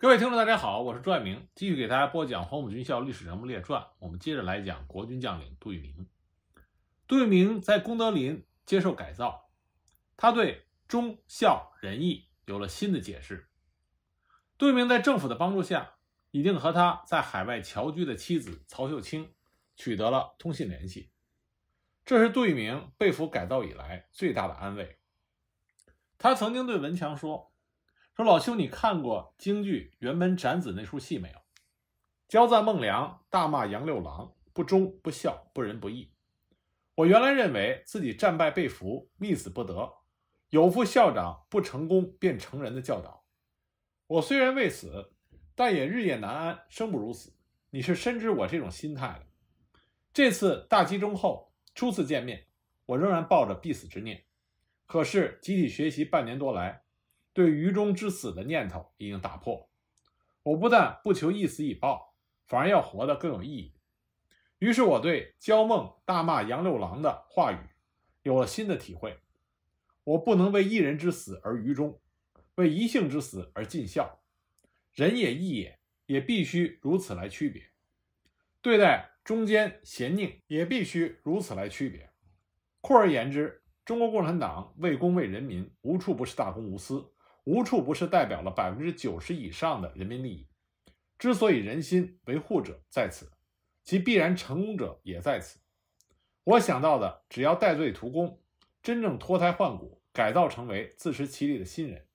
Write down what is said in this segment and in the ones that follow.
各位听众，大家好，我是朱爱明，继续给大家播讲《黄埔军校历史人物列传》，我们接着来讲国军将领杜聿明。杜聿明在功德林接受改造，他对忠孝仁义有了新的解释。杜聿明在政府的帮助下，已经和他在海外侨居的妻子曹秀清取得了通信联系，这是杜聿明被俘改造以来最大的安慰。他曾经对文强说。说老兄，你看过京剧《辕门斩子》那出戏没有？焦赞孟良大骂杨六郎不忠不孝不仁不义。我原来认为自己战败被俘，觅死不得，有副校长“不成功便成仁”的教导。我虽然未死，但也日夜难安，生不如死。你是深知我这种心态的。这次大集中后初次见面，我仍然抱着必死之念。可是集体学习半年多来。对愚忠之死的念头已经打破，我不但不求一死以报，反而要活得更有意义。于是我对焦梦大骂杨六郎的话语有了新的体会：我不能为一人之死而愚忠，为一姓之死而尽孝。仁也义也，也必须如此来区别；对待忠奸贤佞，也必须如此来区别。扩而言之，中国共产党为公为人民，无处不是大公无私。无处不是代表了百分之九十以上的人民利益。之所以人心维护者在此，其必然成功者也在此。我想到的，只要戴罪图功，真正脱胎换骨，改造成为自食其力的新人，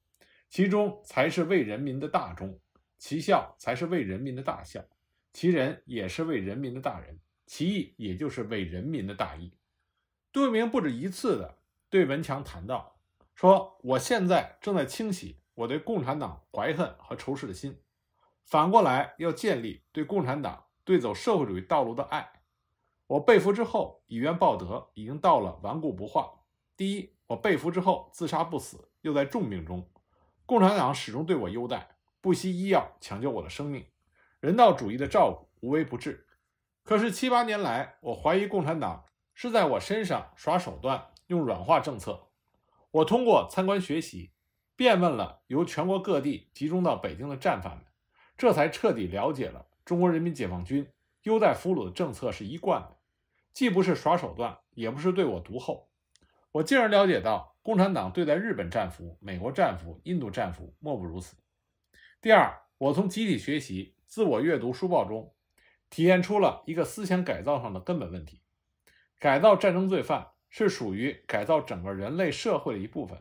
其中才是为人民的大忠，其孝才是为人民的大孝，其人也是为人民的大人，其义也就是为人民的大义。杜聿明不止一次的对文强谈到。说，我现在正在清洗我对共产党怀恨和仇视的心，反过来要建立对共产党、对走社会主义道路的爱。我被俘之后以怨报德，已经到了顽固不化。第一，我被俘之后自杀不死，又在重病中，共产党始终对我优待，不惜医药抢救我的生命，人道主义的照顾无微不至。可是七八年来，我怀疑共产党是在我身上耍手段，用软化政策。我通过参观学习，遍问了由全国各地集中到北京的战犯们，这才彻底了解了中国人民解放军优待俘虏的政策是一贯的，既不是耍手段，也不是对我独厚。我进而了解到，共产党对待日本战俘、美国战俘、印度战俘莫不如此。第二，我从集体学习、自我阅读书报中，体现出了一个思想改造上的根本问题：改造战争罪犯。是属于改造整个人类社会的一部分。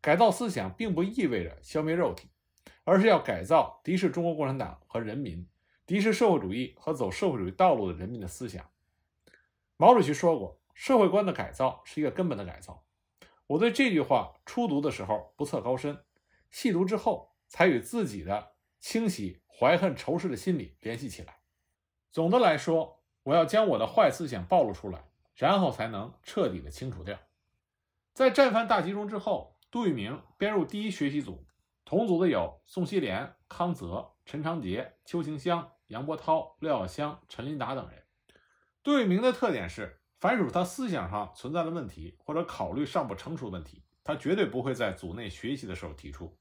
改造思想并不意味着消灭肉体，而是要改造敌视中国共产党和人民、敌视社会主义和走社会主义道路的人民的思想。毛主席说过：“社会观的改造是一个根本的改造。”我对这句话初读的时候不测高深，细读之后才与自己的清洗怀恨仇视的心理联系起来。总的来说，我要将我的坏思想暴露出来。然后才能彻底的清除掉。在战犯大集中之后，杜聿明编入第一学习组，同组的有宋希濂、康泽、陈长捷、邱行湘、杨伯涛、廖耀湘、陈林达等人。杜聿明的特点是，凡属他思想上存在的问题或者考虑尚不成熟问题，他绝对不会在组内学习的时候提出。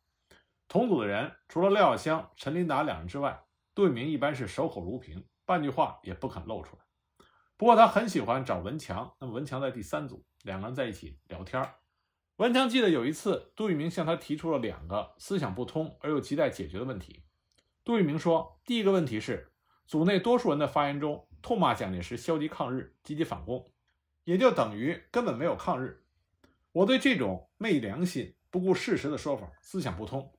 同组的人除了廖耀湘、陈林达两人之外，杜聿明一般是守口如瓶，半句话也不肯露出来。不过他很喜欢找文强，那么文强在第三组，两个人在一起聊天文强记得有一次，杜聿明向他提出了两个思想不通而又亟待解决的问题。杜聿明说，第一个问题是，组内多数人的发言中痛骂蒋介石消极抗日、积极反共，也就等于根本没有抗日。我对这种昧良心、不顾事实的说法，思想不通，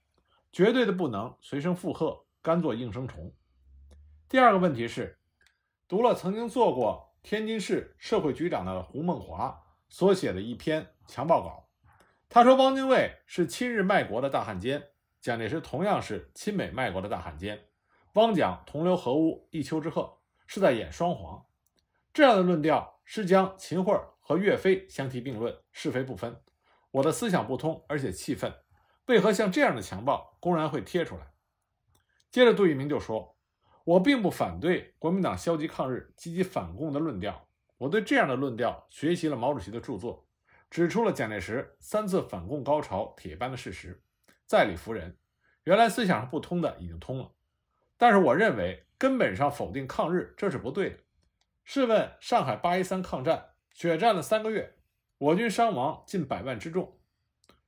绝对的不能随声附和，甘做应声虫。第二个问题是，读了曾经做过。天津市社会局长的胡梦华所写的一篇强暴稿，他说汪精卫是亲日卖国的大汉奸，蒋介石同样是亲美卖国的大汉奸，汪蒋同流合污，一丘之貉，是在演双簧。这样的论调是将秦桧和岳飞相提并论，是非不分。我的思想不通，而且气愤，为何像这样的强暴公然会贴出来？接着杜聿明就说。我并不反对国民党消极抗日、积极反共的论调。我对这样的论调学习了毛主席的著作，指出了蒋介石三次反共高潮铁般的事实，在理服人。原来思想上不通的已经通了，但是我认为根本上否定抗日这是不对的。试问，上海八一三抗战血战了三个月，我军伤亡近百万之众，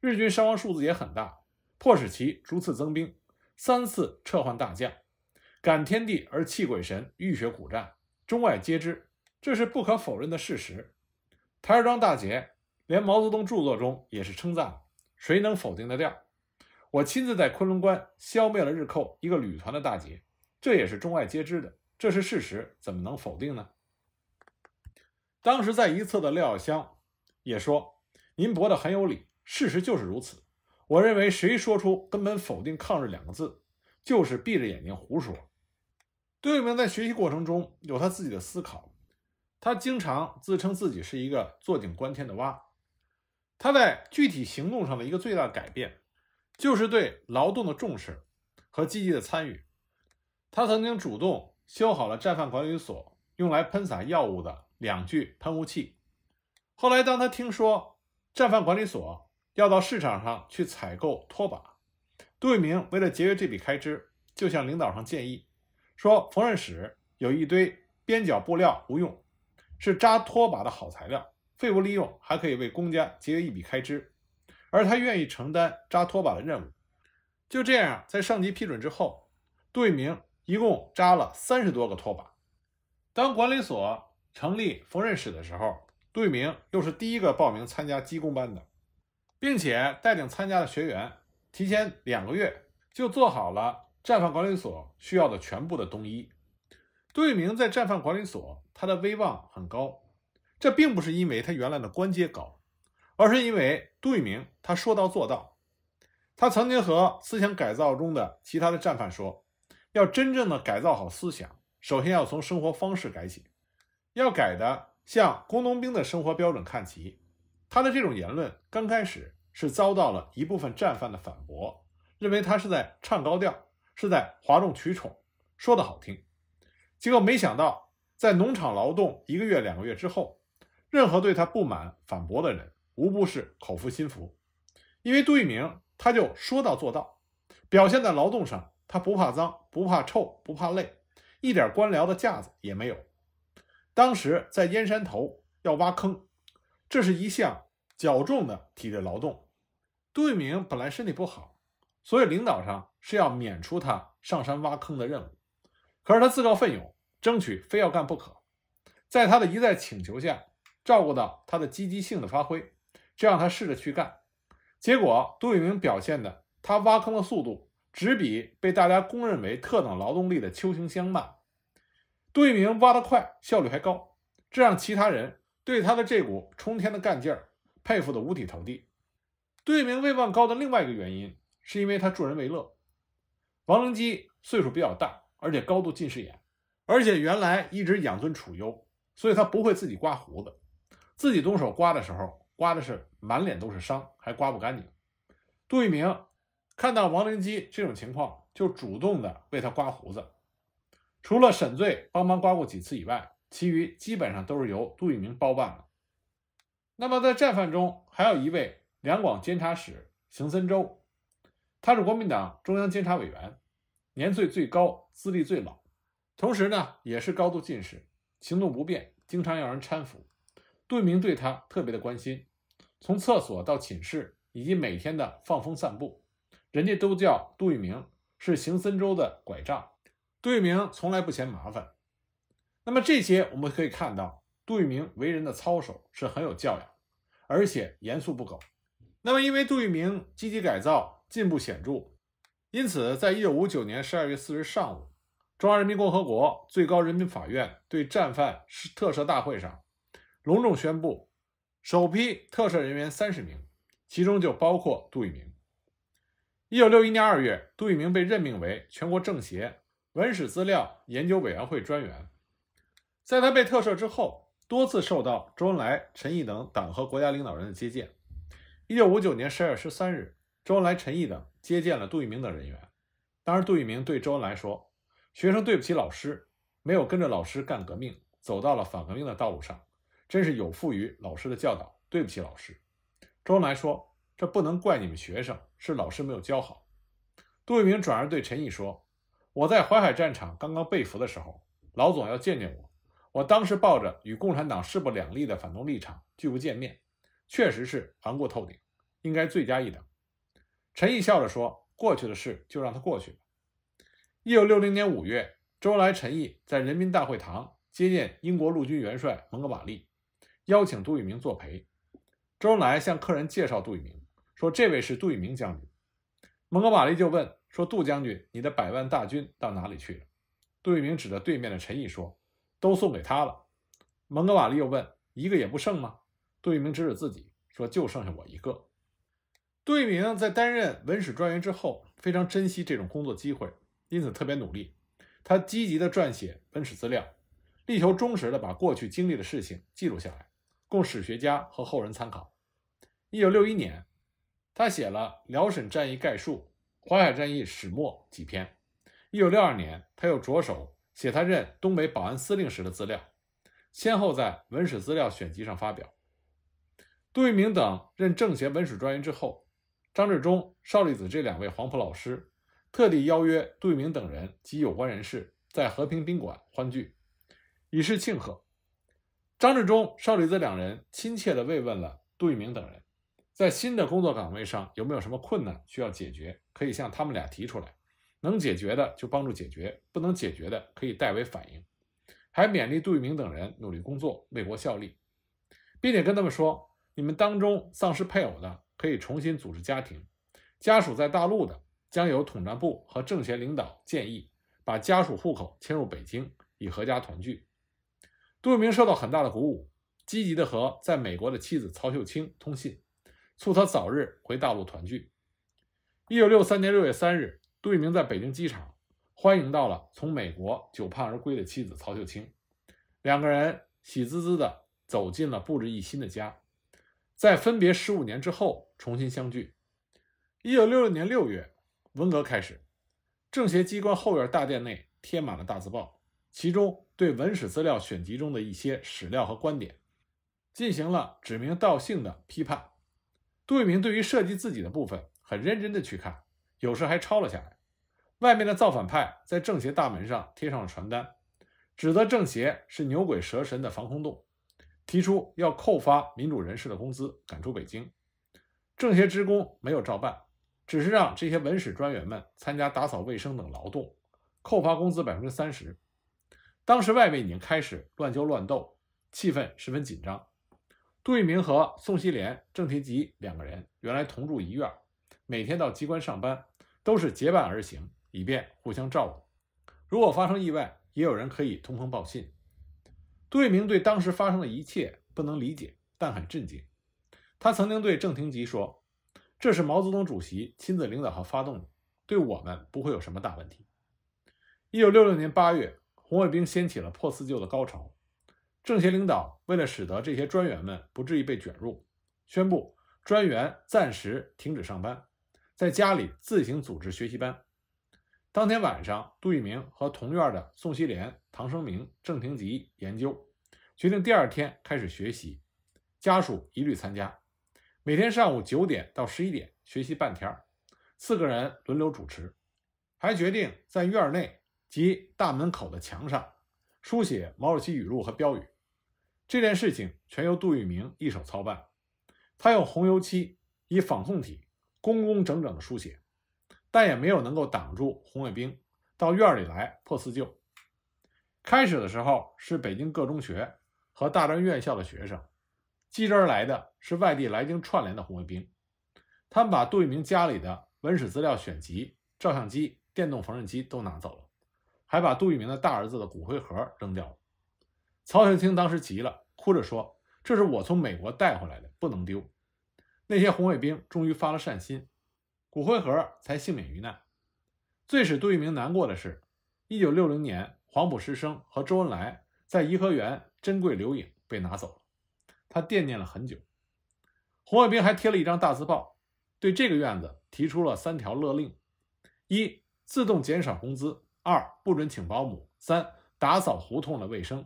日军伤亡数字也很大，迫使其逐次增兵，三次撤换大将。感天地而泣鬼神，浴血苦战，中外皆知，这是不可否认的事实。台儿庄大捷，连毛泽东著作中也是称赞，谁能否定的掉？我亲自在昆仑关消灭了日寇一个旅团的大捷，这也是中外皆知的，这是事实，怎么能否定呢？当时在一侧的廖耀湘也说：“您驳的很有理，事实就是如此。”我认为，谁说出根本否定抗日两个字，就是闭着眼睛胡说。杜聿明在学习过程中有他自己的思考，他经常自称自己是一个坐井观天的蛙。他在具体行动上的一个最大改变，就是对劳动的重视和积极的参与。他曾经主动修好了战犯管理所用来喷洒药物的两具喷雾器。后来，当他听说战犯管理所要到市场上去采购拖把，杜聿明为了节约这笔开支，就向领导上建议。说缝纫室有一堆边角布料无用，是扎拖把的好材料，废物利用还可以为公家节约一笔开支，而他愿意承担扎拖把的任务。就这样，在上级批准之后，杜聿明一共扎了三十多个拖把。当管理所成立缝纫室的时候，杜聿明又是第一个报名参加机工班的，并且带领参加的学员提前两个月就做好了。战犯管理所需要的全部的冬衣，杜聿明在战犯管理所，他的威望很高。这并不是因为他原来的官阶高，而是因为杜聿明他说到做到。他曾经和思想改造中的其他的战犯说，要真正的改造好思想，首先要从生活方式改起，要改的向工农兵的生活标准看齐。他的这种言论刚开始是遭到了一部分战犯的反驳，认为他是在唱高调。是在哗众取宠，说的好听，结果没想到在农场劳动一个月、两个月之后，任何对他不满、反驳的人，无不是口服心服，因为杜聿明他就说到做到，表现在劳动上，他不怕脏、不怕臭、不怕累，一点官僚的架子也没有。当时在燕山头要挖坑，这是一项较重的体力劳动，杜聿明本来身体不好。所以领导上是要免除他上山挖坑的任务，可是他自告奋勇，争取非要干不可。在他的一再请求下，照顾到他的积极性的发挥，这让他试着去干。结果杜聿明表现的，他挖坑的速度只比被大家公认为特等劳动力的邱兴相慢。杜聿明挖得快，效率还高，这让其他人对他的这股冲天的干劲儿佩服的五体投地。杜聿明位望高的另外一个原因。是因为他助人为乐，王灵基岁数比较大，而且高度近视眼，而且原来一直养尊处优，所以他不会自己刮胡子，自己动手刮的时候，刮的是满脸都是伤，还刮不干净。杜聿明看到王灵基这种情况，就主动的为他刮胡子，除了沈醉帮忙刮过几次以外，其余基本上都是由杜聿明包办了。那么在战犯中，还有一位两广监察使邢森周。他是国民党中央监察委员，年岁最高，资历最老，同时呢也是高度近视，行动不便，经常要人搀扶。杜聿明对他特别的关心，从厕所到寝室，以及每天的放风散步，人家都叫杜聿明是行森州的拐杖。杜聿明从来不嫌麻烦。那么这些我们可以看到，杜聿明为人的操守是很有教养，而且严肃不苟。那么，因为杜聿明积极改造，进步显著，因此，在一九五九年十二月四日上午，中华人民共和国最高人民法院对战犯特赦大会上，隆重宣布，首批特赦人员三十名，其中就包括杜聿明。一九六一年二月，杜聿明被任命为全国政协文史资料研究委员会专员。在他被特赦之后，多次受到周恩来、陈毅等党和国家领导人的接见。一九五九年十二月十三日，周恩来、陈毅等接见了杜聿明等人员。当时，杜聿明对周恩来说：“学生对不起老师，没有跟着老师干革命，走到了反革命的道路上，真是有负于老师的教导，对不起老师。”周恩来说：“这不能怪你们学生，是老师没有教好。”杜聿明转而对陈毅说：“我在淮海战场刚刚被俘的时候，老总要见见我，我当时抱着与共产党势不两立的反动立场，拒不见面。”确实是顽固透顶，应该罪加一等。陈毅笑着说：“过去的事就让它过去。”吧。”一九六零年五月，周恩来、陈毅在人民大会堂接见英国陆军元帅蒙哥马利，邀请杜聿明作陪。周恩来向客人介绍杜聿明，说：“这位是杜聿明将军。”蒙哥马利就问：“说杜将军，你的百万大军到哪里去了？”杜聿明指着对面的陈毅说：“都送给他了。”蒙哥马利又问：“一个也不剩吗？”杜聿明指指自己说：“就剩下我一个。”杜聿明在担任文史专员之后，非常珍惜这种工作机会，因此特别努力。他积极的撰写文史资料，力求忠实的把过去经历的事情记录下来，供史学家和后人参考。一九六一年，他写了《辽沈战役概述》《淮海战役始末》几篇。一九六二年，他又着手写他任东北保安司令时的资料，先后在《文史资料选集》上发表。杜聿明等任政协文史专员之后，张治中、邵力子这两位黄埔老师特地邀约杜聿明等人及有关人士在和平宾馆欢聚，以示庆贺。张治中、邵力子两人亲切地慰问了杜聿明等人，在新的工作岗位上有没有什么困难需要解决，可以向他们俩提出来，能解决的就帮助解决，不能解决的可以代为反映，还勉励杜聿明等人努力工作，为国效力，并且跟他们说。你们当中丧失配偶的可以重新组织家庭，家属在大陆的将由统战部和政协领导建议，把家属户口迁入北京，以合家团聚。杜聿明受到很大的鼓舞，积极的和在美国的妻子曹秀清通信，促他早日回大陆团聚。一九六三年六月三日，杜聿明在北京机场欢迎到了从美国久盼而归的妻子曹秀清，两个人喜滋滋的走进了布置一新的家。在分别十五年之后重新相聚。一九六六年六月，文革开始，政协机关后院大殿内贴满了大字报，其中对《文史资料选集》中的一些史料和观点进行了指名道姓的批判。杜聿明对于涉及自己的部分很认真地去看，有时还抄了下来。外面的造反派在政协大门上贴上了传单，指责政协是牛鬼蛇神的防空洞。提出要扣发民主人士的工资，赶出北京。政协职工没有照办，只是让这些文史专员们参加打扫卫生等劳动，扣发工资百分之三十。当时外面已经开始乱叫乱斗，气氛十分紧张。杜聿明和宋希濂、郑铁吉两个人原来同住一院，每天到机关上班都是结伴而行，以便互相照顾。如果发生意外，也有人可以通风报信。杜聿明对当时发生的一切不能理解，但很震惊。他曾经对郑廷吉说：“这是毛泽东主席亲自领导和发动的，对我们不会有什么大问题。” 1966年8月，红卫兵掀起了破四旧的高潮。政协领导为了使得这些专员们不至于被卷入，宣布专员暂时停止上班，在家里自行组织学习班。当天晚上，杜聿明和同院的宋希濂、唐生明、郑庭吉研究，决定第二天开始学习，家属一律参加，每天上午九点到十一点学习半天儿，四个人轮流主持，还决定在院内及大门口的墙上书写毛主席语录和标语，这件事情全由杜聿明一手操办，他用红油漆以仿宋体工工整整的书写。但也没有能够挡住红卫兵到院里来破四旧。开始的时候是北京各中学和大专院校的学生，继之而来的是外地来京串联的红卫兵。他们把杜聿明家里的文史资料选集、照相机、电动缝纫机都拿走了，还把杜聿明的大儿子的骨灰盒扔掉了。曹雪芹当时急了，哭着说：“这是我从美国带回来的，不能丢。”那些红卫兵终于发了善心。骨灰盒才幸免于难。最使杜聿明难过的是，一九六零年，黄埔师生和周恩来在颐和园珍贵留影被拿走了。他惦念了很久。红卫兵还贴了一张大字报，对这个院子提出了三条勒令：一、自动减少工资；二、不准请保姆；三、打扫胡同的卫生。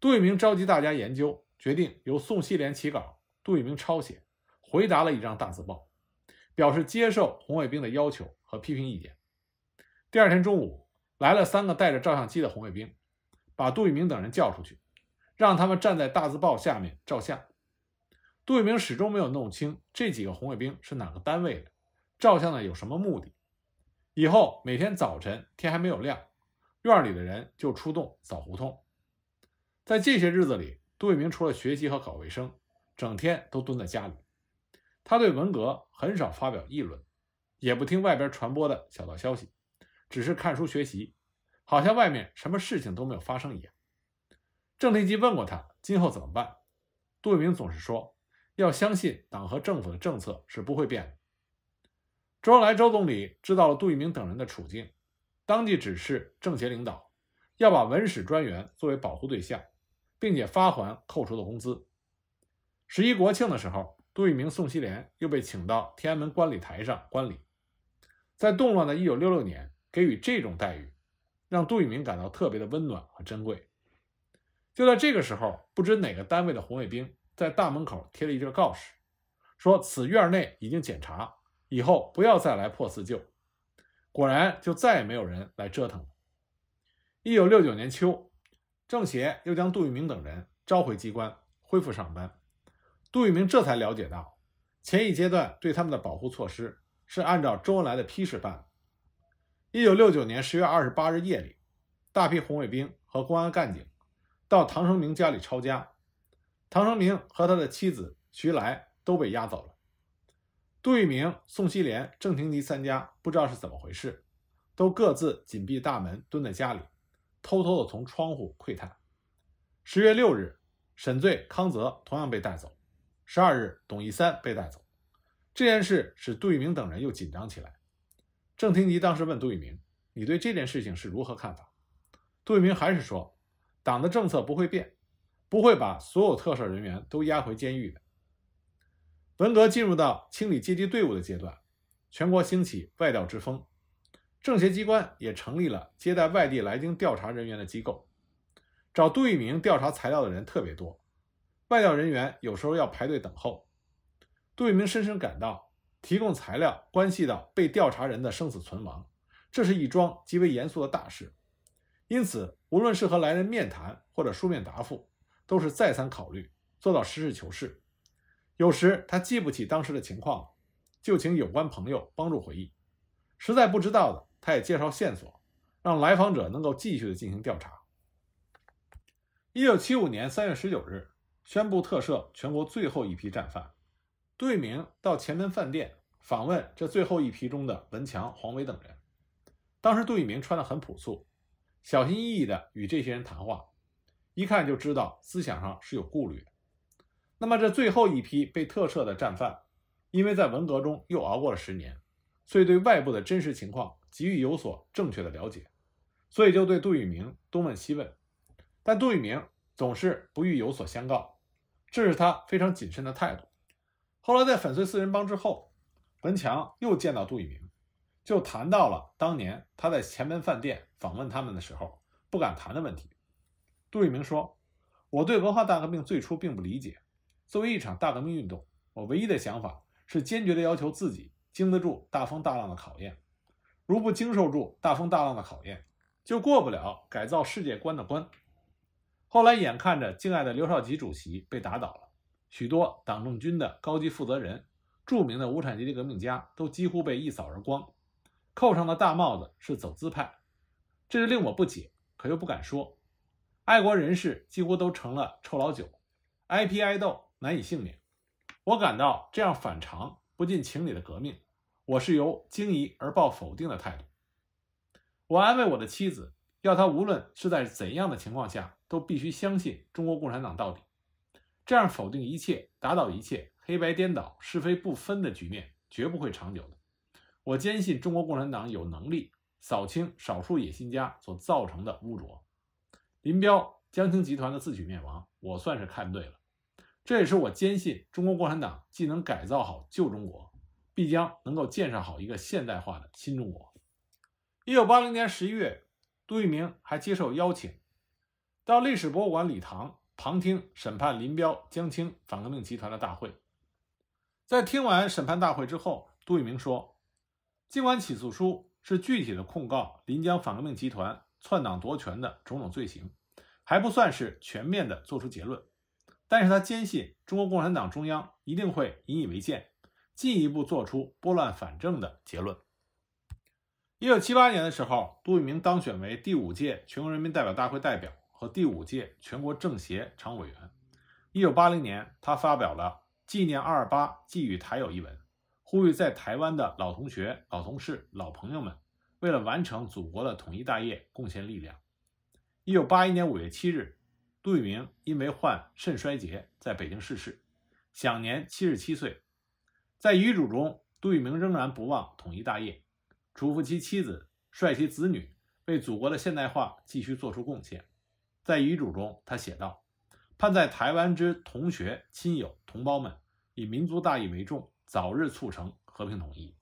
杜聿明召集大家研究，决定由宋希濂起稿，杜聿明抄写，回答了一张大字报。表示接受红卫兵的要求和批评意见。第二天中午来了三个带着照相机的红卫兵，把杜聿明等人叫出去，让他们站在大字报下面照相。杜聿明始终没有弄清这几个红卫兵是哪个单位的，照相的有什么目的。以后每天早晨天还没有亮，院里的人就出动扫胡同。在这些日子里，杜聿明除了学习和搞卫生，整天都蹲在家里。他对文革很少发表议论，也不听外边传播的小道消息，只是看书学习，好像外面什么事情都没有发生一样。郑立基问过他今后怎么办，杜聿明总是说要相信党和政府的政策是不会变的。周恩来、周总理知道了杜聿明等人的处境，当即指示政协领导要把文史专员作为保护对象，并且发还扣除的工资。十一国庆的时候。杜聿明、宋希濂又被请到天安门观礼台上观礼。在动乱的一九六六年，给予这种待遇，让杜聿明感到特别的温暖和珍贵。就在这个时候，不知哪个单位的红卫兵在大门口贴了一个告示，说此院内已经检查，以后不要再来破四旧。果然，就再也没有人来折腾了。一九六九年秋，政协又将杜聿明等人召回机关，恢复上班。杜聿明这才了解到，前一阶段对他们的保护措施是按照周恩来的批示办。的。一九六九年十月二十八日夜里，大批红卫兵和公安干警到唐生明家里抄家，唐生明和他的妻子徐来都被押走了。杜聿明、宋希濂、郑庭笈三家不知道是怎么回事，都各自紧闭大门，蹲在家里，偷偷的从窗户窥探。十月六日，沈醉、康泽同样被带走。十二日，董一三被带走，这件事使杜聿明等人又紧张起来。郑廷吉当时问杜聿明：“你对这件事情是如何看法？”杜聿明还是说：“党的政策不会变，不会把所有特赦人员都押回监狱的。”文革进入到清理阶级队伍的阶段，全国兴起外调之风，政协机关也成立了接待外地来京调查人员的机构，找杜聿明调查材料的人特别多。外调人员有时候要排队等候。杜聿明深深感到，提供材料关系到被调查人的生死存亡，这是一桩极为严肃的大事。因此，无论是和来人面谈，或者书面答复，都是再三考虑，做到实事求是。有时他记不起当时的情况了，就请有关朋友帮助回忆。实在不知道的，他也介绍线索，让来访者能够继续的进行调查。一九七五年三月十九日。宣布特赦全国最后一批战犯，杜聿明到前门饭店访问这最后一批中的文强、黄维等人。当时杜聿明穿得很朴素，小心翼翼地与这些人谈话，一看就知道思想上是有顾虑。那么这最后一批被特赦的战犯，因为在文革中又熬过了十年，所以对外部的真实情况急于有所正确的了解，所以就对杜聿明东问西问，但杜聿明总是不欲有所相告。这是他非常谨慎的态度。后来在粉碎四人帮之后，文强又见到杜聿明，就谈到了当年他在前门饭店访问他们的时候不敢谈的问题。杜聿明说：“我对文化大革命最初并不理解，作为一场大革命运动，我唯一的想法是坚决地要求自己经得住大风大浪的考验。如不经受住大风大浪的考验，就过不了改造世界观的关。”后来眼看着敬爱的刘少奇主席被打倒了，许多党政军的高级负责人、著名的无产阶级革命家都几乎被一扫而光，扣上的大帽子是走资派，这是令我不解，可又不敢说。爱国人士几乎都成了臭老九，挨批挨斗，难以幸免。我感到这样反常、不近情理的革命，我是由惊疑而抱否定的态度。我安慰我的妻子。要他无论是在怎样的情况下，都必须相信中国共产党到底。这样否定一切、打倒一切、黑白颠倒、是非不分的局面，绝不会长久的。我坚信中国共产党有能力扫清少数野心家所造成的污浊。林彪、江青集团的自取灭亡，我算是看对了。这也是我坚信中国共产党既能改造好旧中国，必将能够建设好一个现代化的新中国。一九八零年十一月。杜聿明还接受邀请，到历史博物馆礼堂旁听审判林彪、江青反革命集团的大会。在听完审判大会之后，杜聿明说：“尽管起诉书是具体的控告临江反革命集团篡党夺权的种种罪行，还不算是全面的作出结论，但是他坚信中国共产党中央一定会引以为鉴，进一步作出拨乱反正的结论。”一九七八年的时候，杜聿明当选为第五届全国人民代表大会代表和第五届全国政协常务委。员。一九八零年，他发表了《纪念二二八寄语台友》一文，呼吁在台湾的老同学、老同事、老朋友们，为了完成祖国的统一大业，贡献力量。一九八一年五月七日，杜聿明因为患肾衰竭在北京逝世，享年七十七岁。在遗嘱中，杜聿明仍然不忘统一大业。嘱咐其妻子率其子女为祖国的现代化继续做出贡献。在遗嘱中，他写道：“盼在台湾之同学、亲友、同胞们以民族大义为重，早日促成和平统一。”